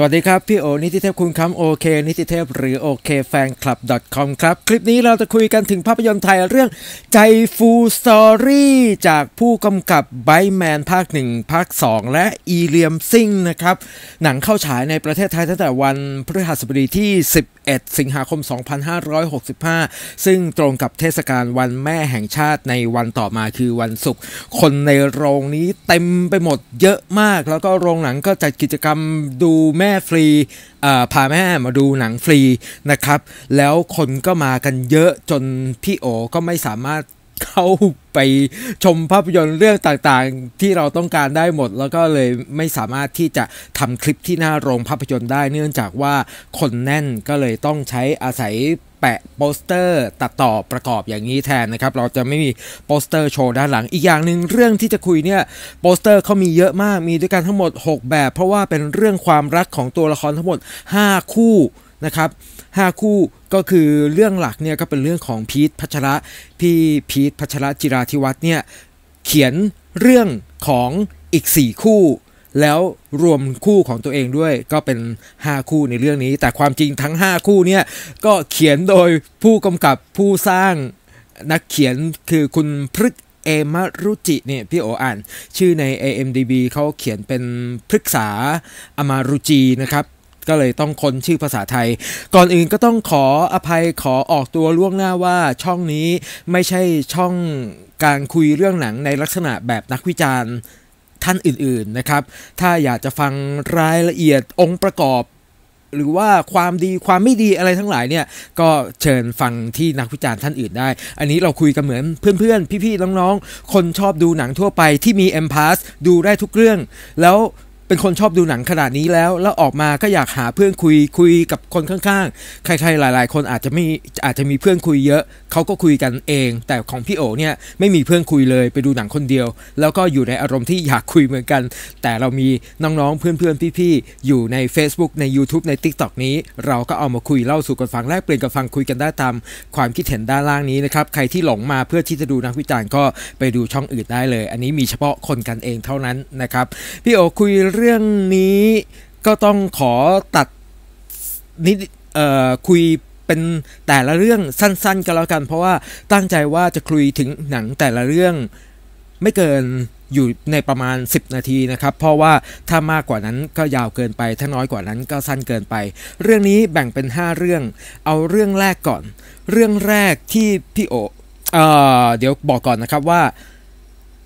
สวัสดีครับ พี่โอ นิติเทพคุณคำโอเคนิติเทพหรือโอเคแฟนคลับ c o m ครับคลิปนี้เราจะคุยกันถึงภาพยนตร์ไทยเรื่องใจฟูสตอรี่จากผู้กำกับไบแมนภาค 1 ภาค 2 และอีเลียมซิงนะครับหนังเข้าฉายในประเทศไทยตั้งแต่วันพฤหัสบดีที่11สิงหาคม 2565 ซึ่งตรงกับเทศกาลวันแม่แห่งชาติในวันต่อมาคือวันศุกร์ คนในโรงนี้เต็มไปหมดเยอะมาก แล้วก็โรงหนังก็จัดกิจกรรมดูแม่ฟรีพาแม่มาดูหนังฟรีนะครับ แล้วคนก็มากันเยอะจนพี่โอก็ไม่สามารถเข้าไปชมภาพยนตร์เรื่องต่างๆที่เราต้องการได้หมด แล้วก็เลยไม่สามารถที่จะทำคลิปที่หน้าโรงภาพยนตร์ได้ เนื่องจากว่าคนแน่นก็เลยต้องใช้อาศัยแปะโปสเตอร์ตัดต่อประกอบอย่างนี้แทนนะครับ เราจะไม่มีโปสเตอร์โชว์ด้านหลัง อีกอย่างหนึ่งเรื่องที่จะคุยเนี่ย โปสเตอร์เขามีเยอะมากมีด้วยกันทั้งหมด 6 แบบ เพราะว่าเป็นเรื่องความรักของตัวละครทั้งหมด 5 คู่นะครับ5คู่ก็คือเรื่องหลักเนี่ยก็เป็นเรื่องของพีทพัชระพี่พีทพัชระจิราธิวัฒน์เนี่ยเขียนเรื่องของอีก 4 คู่ แล้วรวมคู่ของตัวเองด้วยก็เป็น 5 คู่ในเรื่องนี้ แต่ความจริงทั้ง 5 คู่เนี่ยก็เขียนโดยผู้กำกับผู้สร้าง นักเขียนคือคุณพฤกเอมารุจิเนี่ยพี่โออ่านชื่อใน AMDB เขาเขียนเป็นพฤกษาอมารุจีนะครับก็เลยต้องค้นชื่อภาษาไทย ก่อนอื่นก็ต้องขออภัยขอออกตัวล่วงหน้าว่าช่องนี้ไม่ใช่ช่องการคุยเรื่องหนังในลักษณะแบบนักวิจารณ์ท่านอื่น ๆนะครับ ถ้าอยากจะฟังรายละเอียดองค์ประกอบ หรือว่าความดีความไม่ดีอะไรทั้งหลายเนี่ย ก็เชิญฟังที่นักวิจารณ์ท่านอื่นได้ อันนี้เราคุยกันเหมือนเพื่อนๆพี่ๆน้องๆคนชอบดูหนังทั่วไปที่มี M Pass ดูได้ทุกเรื่องแล้วเป็นคนชอบดูหนังขนาดนี้แล้ว แล้วออกมาก็อยากหาเพื่อนคุยคุยกับคนข้างๆ ใครๆ หลายๆ คนอาจจะไม่อาจจะมีเพื่อนคุยเยอะ เขาก็คุยกันเอง แต่ของพี่โอเนี่ยไม่มีเพื่อนคุยเลยไปดูหนังคนเดียว แล้วก็อยู่ในอารมณ์ที่อยากคุยเหมือนกัน แต่เรามีน้องๆ เพื่อนๆ พี่ๆ อยู่ใน Facebook ใน YouTube ใน TikTok นี้ เราก็เอามาคุยเล่าสู่กันฟังแลกเปลี่ยนกันฟังคุยกันได้ตาม ความคิดเห็นด้านล่างนี้นะครับ ใครที่หลงมาเพื่อที่จะดูนักวิจารณ์ก็ไปดูช่องอื่นได้เลย อันนี้มีเฉพาะคนกันเองเท่านั้นนะครับพี่โอคุยเรื่องนี้ก็ต้องขอตัดนิดเอ่อคุยเป็นแต่ละเรื่องสั้น ๆก็แล้วกัน เพราะว่าตั้งใจว่าจะคุยถึงหนังแต่ละเรื่องไม่เกินอยู่ในประมาณ 10 นาทีนะครับเพราะว่าถ้ามากกว่านั้นก็ยาวเกินไปถ้าน้อยกว่านั้นก็สั้นเกินไป เรื่องนี้แบ่งเป็น5เรื่อง เอาเรื่องแรกก่อน เรื่องแรกที่พี่โอเออเดี๋ยวบอกก่อนนะครับว่า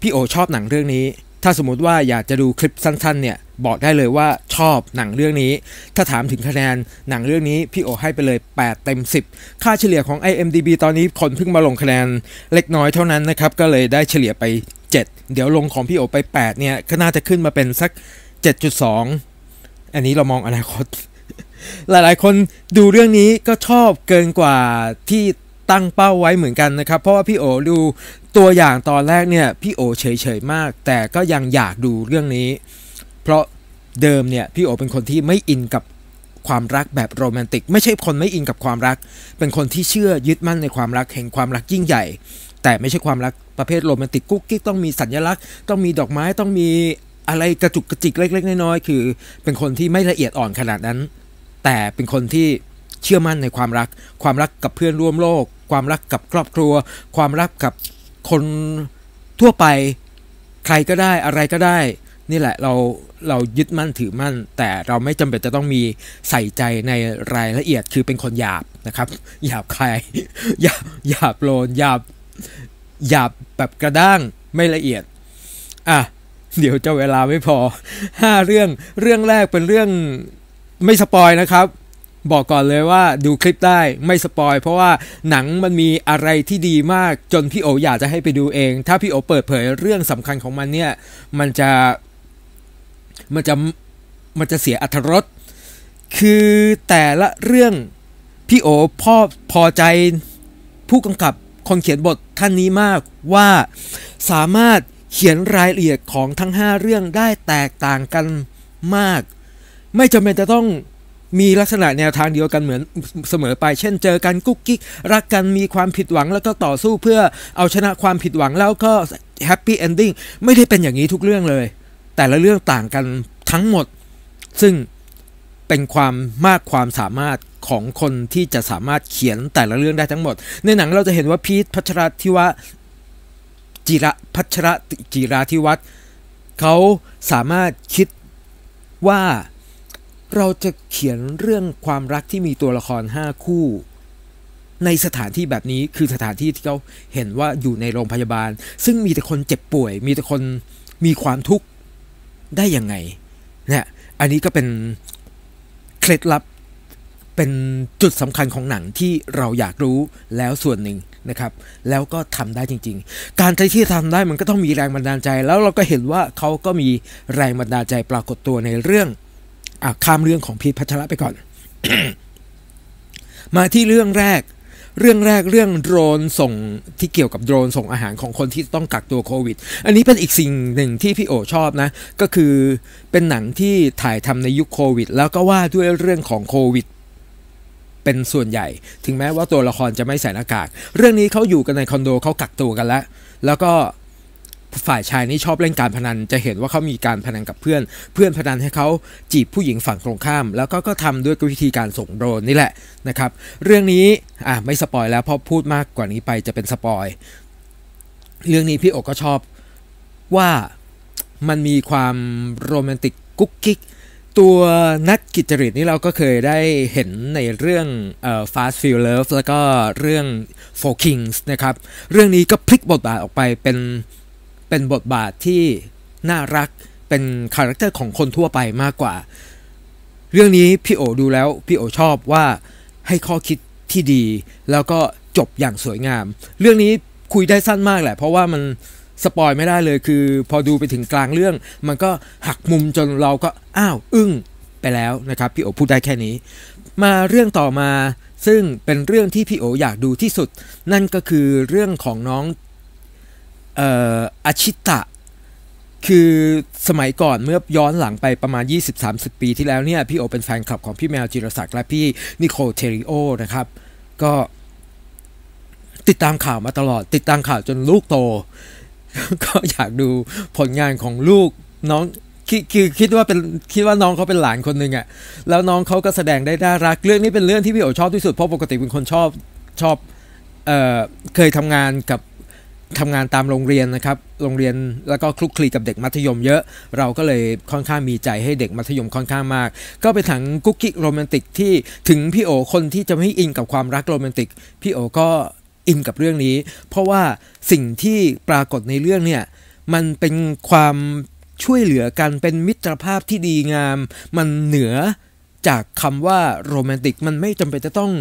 พี่โอชอบหนังเรื่องนี้ถ้าสมมติว่าอยากจะดูคลิปสั้นๆ เนี่ยบอกได้เลยว่าชอบหนังเรื่องนี้ ถ้าถามถึงคะแนนหนังเรื่องนี้พี่โอให้ไปเลย 8 เต็ม 10 ค่าเฉลี่ยของ IMDB ตอนนี้คนเพิ่งมาลงคะแนนเล็กน้อยเท่านั้นนะครับก็เลยได้เฉลี่ยไป 7 เดี๋ยวลงของพี่โอไป8เนี่ยก็น่าจะขึ้นมาเป็นสัก 7.2 อันนี้เรามองอนาคต หลายๆคนดูเรื่องนี้ก็ชอบเกินกว่าที่ตั้งเป้าไว้เหมือนกันนะครับ เพราะว่าพี่โอดูตัวอย่างตอนแรกเนี่ยพี่โอเฉยๆมาก แต่ก็ยังอยากดูเรื่องนี้ เพราะเดิมเนี่ยพี่โอเป็นคนที่ไม่อินกับความรักแบบโรแมนติกไม่ใช่คนไม่อินกับความรัก เป็นคนที่เชื่อยึดมั่นในความรักแห่งความรักยิ่งใหญ่ แต่ไม่ใช่ความรักประเภทโรแมนติกกุ๊กกิ๊กต้องมีสัญลักษณ์ต้องมีดอกไม้ต้องมีอะไรกระจุกกระจิกเล็กๆน้อยๆคือ เป็นคนที่ไม่ละเอียดอ่อนขนาดนั้น แต่เป็นคนที่เชื่อมั่นในความรัก ความรักกับเพื่อนร่วมโลก ความรักกับครอบครัว ความรักกับคนทั่วไปใครก็ได้อะไรก็ได้ นี่แหละเราเรายึดมั่นถือมั่น แต่เราไม่จำเป็นจะต้องมีใส่ใจในรายละเอียดคือเป็นคนหยาบนะครับหยาบใครหยาบหยาบโลนหยาบหยาบแบบกระด้างไม่ละเอียดอ่ะเดี๋ยวจะเวลาไม่พอห้าเรื่อง เรื่องแรกเป็นเรื่องไม่สปอยนะครับบอกก่อนเลยว่าดูคลิปได้ไม่สปอย เพราะว่าหนังมันมีอะไรที่ดีมากจนพี่โออยากจะให้ไปดูเอง ถ้าพี่โอเปิดเผยเรื่องสำคัญของมันเนี่ยมันจะ มันจะมันจะเสียอัธรส คือแต่ละเรื่อง พี่โอพ่อพอใจผู้กำกับคนเขียนบทท่านนี้มากว่าสามารถเขียนรายละเอียดของทั้ง 5 เรื่องได้แตกต่างกันมาก ไม่จำเป็นจะต้องมีลักษณะแนวทางเดียวกันเหมือนเสมอไป เช่น เจอกันกุ๊กกิ๊ก รักกันมีความผิดหวัง แล้วก็ต่อสู้เพื่อเอาชนะความผิดหวังแล้วก็แฮปปี้เอนดิ้งไม่ได้เป็นอย่างนี้ทุกเรื่องเลย แต่ละเรื่องต่างกันทั้งหมด ซึ่งเป็นความมากความสามารถของคนที่จะสามารถเขียนแต่ละเรื่องได้ทั้งหมด ในหนังเราจะเห็นว่าพีทพัชรธิวะจิระพัชรจิราธิวัฒน์เขาสามารถคิดว่าเราจะเขียนเรื่องความรักที่มีตัวละครห้าคู่ ในสถานที่แบบนี้คือสถานที่ที่เขาเห็นว่าอยู่ในโรงพยาบาล ซึ่งมีแต่คนเจ็บป่วย มีแต่คนมีความทุกข์ได้ยังไงเนี่ยอันนี้ก็เป็นเคล็ดลับเป็นจุดสำคัญของหนังที่เราอยากรู้แล้วส่วนหนึ่งนะครับ แล้วก็ทำได้จริง ๆ การที่ทำได้มันก็ต้องมีแรงบันดาลใจ แล้วเราก็เห็นว่าเขาก็มีแรงบันดาลใจปรากฏตัวในเรื่องข้ามเรื่องของพีทพัชระไปก่อน มาที่เรื่องแรกเรื่องแรกเรื่องโดรนส่งที่เกี่ยวกับโดรนส่งอาหารของคนที่ต้องกักตัวโควิด อันนี้เป็นอีกสิ่งหนึ่งที่พี่โอชอบนะก็คือเป็นหนังที่ถ่ายทำในยุคโควิด แล้วก็ว่าด้วยเรื่องของโควิด เป็นส่วนใหญ่ ถึงแม้ว่าตัวละครจะไม่ใส่หน้ากากเรื่องนี้เขาอยู่กันในคอนโดเขากักตัวกันแล้วแล้วก็ฝ่ายชายนี่ชอบเล่นการพนันจะเห็นว่าเขามีการพนันกับเพื่อน เพื่อนพนันให้เขาจีบผู้หญิงฝั่งตรงข้าม แล้วก็ ก็ทำด้วยวิธีการส่งโดรนนี่แหละนะครับเรื่องนี้ อ่ะไม่สปอยแล้วเพราะพูดมากกว่านี้ไปจะเป็นสปอยเรื่องนี้พี่อกก็ชอบว่ามันมีความโรแมนติก กุ๊กกิ๊กตัวนักกิจริตนี่เราก็เคยได้เห็นในเรื่องเอ่อ Fast Feel Love แล้วก็เรื่อง Four Kings นะครับเรื่องนี้ก็พลิกบทบาทออกไปเป็นเป็นบทบาทที่น่ารักเป็นคาแรคเตอร์ของคนทั่วไปมากกว่าเรื่องนี้พี่โอดูแล้ว พี่โอชอบว่าให้ข้อคิดที่ดี แล้วก็จบอย่างสวยงาม เรื่องนี้คุยได้สั้นมากแหละเพราะว่ามันสปอยไม่ได้เลยคือ พอดูไปถึงกลางเรื่อง มันก็หักมุมจนเราก็อ้าวอึ้งไปแล้วนะครับพี่โอพูดได้แค่นี้ มาเรื่องต่อมาซึ่งเป็นเรื่องที่พี่โออยากดูที่สุด นั่นก็คือเรื่องของน้องอาชิตะคือสมัยก่อนเมื่อย้อนหลังไปประมาณ20-30 ปีที่แล้วเนี่ยพี่โอเป็นแฟนคลับของพี่แมวจิรศักดิ์และพี่นิโคเทริโอนะครับ ก็ติดตามข่าวมาตลอด ติดตามข่าวจนลูกโต ก็อยากดูผลงานของลูกน้องคือคคิดว่าเป็นคิดว่าน้องเขาเป็นหลานคนหนึ่งอะ่ะแล้วน้องเขาก็แสดงได้น่ารักเรื่องนี้เป็นเรื่องที่พี่โอชอบที่สุดเพราะปกติเป็นคนชอบชอบเออเคยทำงานกับทำงานตามโรงเรียนนะครับโรงเรียนแล้วก็คลุกคลีกับเด็กมัธยมเยอะ เราก็เลยค่อนข้างมีใจให้เด็กมัธยมค่อนข้างมากก็ไปถังกุ๊กกิ๊กโรแมนติกที่ถึงพี่โอคนที่จะไม่อินกับความรักโรแมนติกพี่โอก็อินกับเรื่องนี้ เพราะว่าสิ่งที่ปรากฏในเรื่องเนี่ยมันเป็นความช่วยเหลือกันเป็นมิตรภาพที่ดีงาม มันเหนือจากคำว่าโรแมนติก มันไม่จำเป็นจะต้อง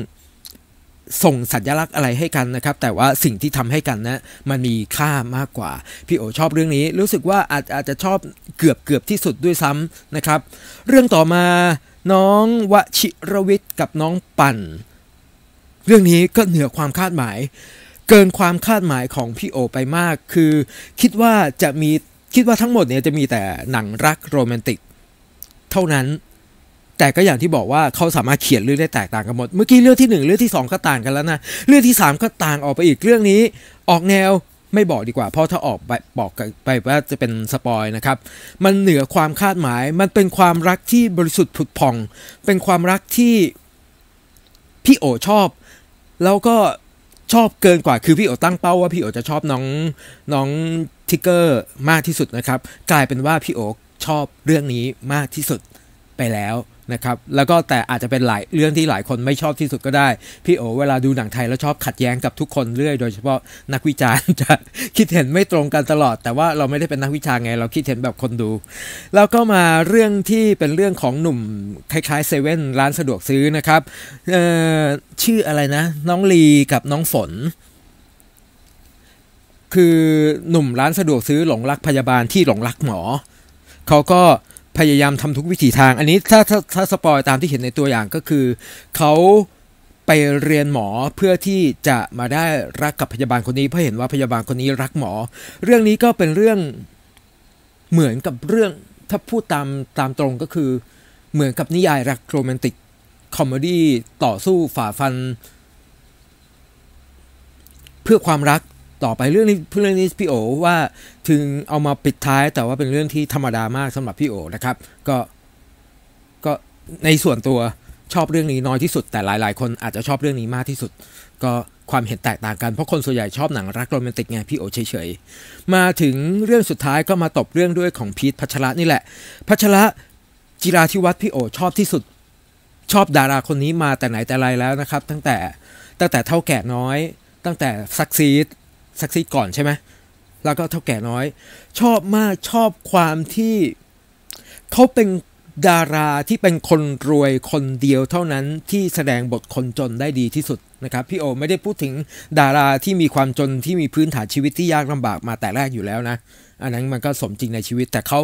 ส่งสัญลักษณ์อะไรให้กันนะครับ แต่ว่าสิ่งที่ทำให้กันนะมันมีค่ามากกว่า พี่โอชอบเรื่องนี้รู้สึกว่าอาจอาจจะชอบเกือบเกือบที่สุดด้วยซ้ำนะครับ เรื่องต่อมา น้องวชิรวิทย์กับน้องปั่น เรื่องนี้ก็เหนือความคาดหมายเกินความคาดหมายของพี่โอไปมากคือ คิดว่าจะมีคิดว่าทั้งหมดเนี่ยจะมีแต่หนังรักโรแมนติกเท่านั้นแต่ก็อย่างที่บอกว่าเขาสามารถเขียนเรื่องได้แตกต่างกันหมด เมื่อกี้เรื่องที่ 1 เรื่องที่ 2 ก็ต่างกันแล้วนะ เรื่องที่ 3 ก็ต่างออกไปอีกเรื่องนี้ ออกแนว ไม่บอกดีกว่า เพราะถ้าออกไปบอกไปว่าจะเป็นสปอยนะครับ มันเหนือความคาดหมาย มันเป็นความรักที่บริสุทธิ์ผุดพอง เป็นความรักที่ พี่โอชอบ แล้วก็ชอบเกินกว่า คือพี่โอตั้งเป้าว่าพี่โอจะชอบน้องน้องทิกเกอร์มากที่สุดนะครับ กลายเป็นว่าพี่โอชอบเรื่องนี้มากที่สุดไปแล้วนะครับ แล้วก็แต่อาจจะเป็นหลายเรื่องที่หลายคนไม่ชอบที่สุดก็ได้ พี่โอ เวลาดูหนังไทยแล้วชอบขัดแย้งกับทุกคนเรื่อยโดยเฉพาะนักวิจารณ์จะคิดเห็นไม่ตรงกันตลอด แต่ว่าเราไม่ได้เป็นนักวิจารณ์ไง เราคิดเห็นแบบคนดู แล้วก็มาเรื่องที่เป็นเรื่องของหนุ่มคล้ายๆเซเว่นร้านสะดวกซื้อนะครับชื่ออะไรนะ น้องลีกับน้องฝน คือหนุ่มร้านสะดวกซื้อ หลงรักพยาบาลที่หลงรักหมอเขาก็พยายามทำทุกวิถีทาง อันนี้ถ้าถ้าถ้าสปอยตามที่เห็นในตัวอย่างก็คือเขาไปเรียนหมอเพื่อที่จะมาได้รักกับพยาบาลคนนี้ เพราะเห็นว่าพยาบาลคนนี้รักหมอ เรื่องนี้ก็เป็นเรื่องเหมือนกับเรื่องถ้าพูดตามตามตรงก็คือ เหมือนกับนิยายรักโรแมนติกคอมเมดี้ต่อสู้ฝ่าฟัน เพื่อความรักต่อไปเรื่องนี้เรื่องนี้พี่โอ ว่าถึงเอามาปิดท้ายแต่ว่าเป็นเรื่องที่ธรรมดามากสำหรับพี่โอนะครับ ก็ก็ในส่วนตัวชอบเรื่องนี้น้อยที่สุด แต่หลาย ๆ คนอาจจะชอบเรื่องนี้มากที่สุด ก็ความเห็นแตกต่างกันเพราะคนส่วนใหญ่ชอบหนังรักโรแมนติกไงพี่โอเฉยๆมาถึงเรื่องสุดท้ายก็มาตบเรื่องด้วยของพีทพัชระนี่แหละพัชระจิราธิวัฒน์พี่โอ ชอบที่สุดชอบดาราคนนี้มาแต่ไหนแต่ไรแล้วนะครับ ตั้งแต่ตั้งแต่เท่าแก่น้อยตั้งแต่ซักซีดซักซีก่อนใช่ไหม แล้วก็เท่าแก่น้อย ชอบมากชอบความที่เขาเป็นดาราที่เป็นคนรวยคนเดียวเท่านั้นที่แสดงบทคนจนได้ดีที่สุดนะครับพี่โอไม่ได้พูดถึงดาราที่มีความจนที่มีพื้นฐานชีวิตที่ยากลำบากมาแต่แรกอยู่แล้วนะ อันนั้นมันก็สมจริงในชีวิตแต่เขา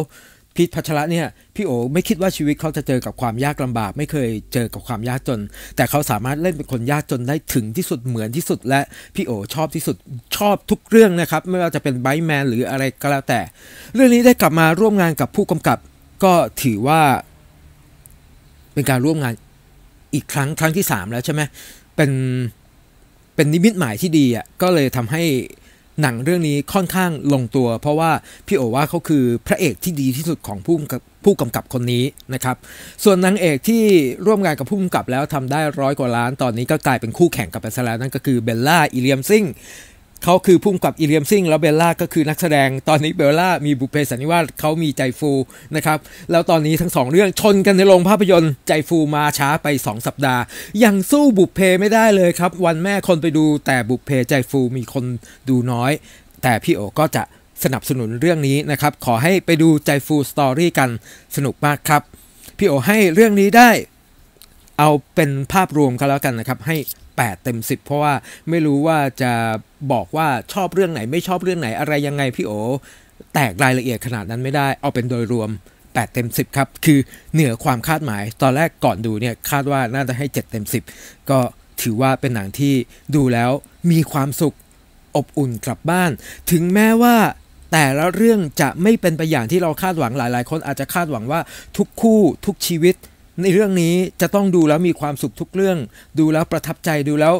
พีทพัชระเนี่ยพี่โอ ไม่คิดว่าชีวิตเขาจะเจอกับความยากลำบาก ไม่เคยเจอกับความยากจน แต่เขาสามารถเล่นเป็นคนยากจนได้ถึงที่สุดเหมือนที่สุด และพี่โอ ชอบที่สุดชอบทุกเรื่องนะครับไม่ว่าจะเป็นไบแมนหรืออะไรก็แล้วแต่ เรื่องนี้ได้กลับมาร่วมงานกับผู้กำกับ ก็ถือว่า เป็นการร่วมงานอีกครั้งครั้งที่ 3 แล้วใช่ไหมเป็นเป็นนิมิตหมายที่ดีอ่ะก็เลยทำให้หนังเรื่องนี้ค่อนข้างลงตัวเพราะว่าพี่โอว่าเขาคือพระเอกที่ดีที่สุดของผู้ผู้กำกับคนนี้นะครับ ส่วนนางเอกที่ร่วมงานกับผู้กำกับแล้วทำได้ร้อยกว่าล้านตอนนี้ก็กลายเป็นคู่แข่งกับไปซะแล้วนั่นก็คือเบลล่าอิเลียมซิงเขาคือพุ่มกับอิเลียมซิงแล้วเบลล่าก็คือนักแสดงตอนนี้เบลล่ามีบุพเพสันนิวาสเขามีใจฟูนะครับแล้วตอนนี้ทั้งสองเรื่องชนกันในโรงภาพยนตร์ใจฟูมาช้าไป 2 สัปดาห์ยังสู้บุพเพไม่ได้เลยครับ วันแม่คนไปดูแต่บุพเพใจฟูมีคนดูน้อย แต่พี่โอก็จะสนับสนุนเรื่องนี้นะครับขอให้ไปดูใจฟูสตอรี่กันสนุกมากครับพี่โอให้เรื่องนี้ได้เอาเป็นภาพรวมกันแล้วกันนะครับให้ 8เต็ม10 เพราะว่าไม่รู้ว่าจะบอกว่าชอบเรื่องไหน ไม่ชอบเรื่องไหน อะไรยังไง พี่โอแตกรายละเอียดขนาดนั้นไม่ได้เอาเป็นโดยรวม8เต็ม10 ครับ คือเหนือความคาดหมาย ตอนแรกก่อนดูเนี่ยคาดว่าน่าจะให้ 7 เต็ม 10 ก็ถือว่าเป็นหนังที่ดูแล้วมีความสุขอบอุ่นกลับบ้าน ถึงแม้ว่าแต่ละเรื่องจะไม่เป็นไปอย่างที่เราคาดหวังหลาย ๆ คนอาจจะคาดหวังว่าทุกคู่ ทุกชีวิตในเรื่องนี้จะต้องดูแล้วมีความสุขทุกเรื่อง ดูแล้วประทับใจดูแล้ว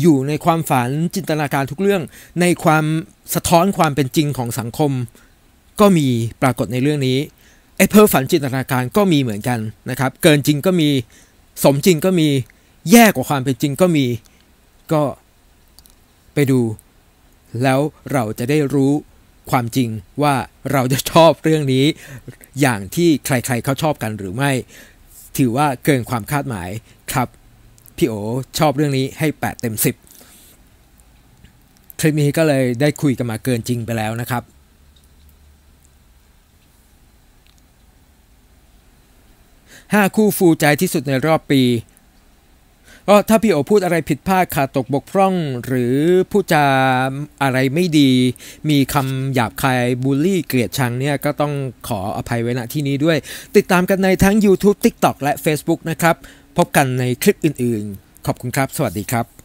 อยู่ในความฝันจินตนาการทุกเรื่อง ในความสะท้อนความเป็นจริงของสังคม ก็มีปรากฏในเรื่องนี้ไอ้เพ้อฝันจินตนาการก็มีเหมือนกันนะครับเกินจริงก็มีสมจริงก็มีแย่กว่าความเป็นจริงก็มี ก็ไปดู แล้วเราจะได้รู้ความจริงว่าเราจะชอบเรื่องนี้อย่างที่ใครๆเขาชอบกันหรือไม่ถือว่าเกินความคาดหมายครับ พี่โอชอบเรื่องนี้ให้ 8 เต็ม 10คลิปนี้ก็เลยได้คุยกันมาเกินจริงไปแล้วนะครับห้าคู่ฟูใจที่สุดในรอบปีก็ถ้าพี่โอพูดอะไรผิดพลาดขาดตกบกพร่อง หรือพูดจาอะไรไม่ดี มีคำหยาบคายบูลลี่เกลียดชังเนี่ย ก็ต้องขออภัยไว้ณที่นี้ด้วย ติดตามกันในทั้ง YouTube TikTok และ Facebook นะครับ พบกันในคลิปอื่นๆ ขอบคุณครับสวัสดีครับ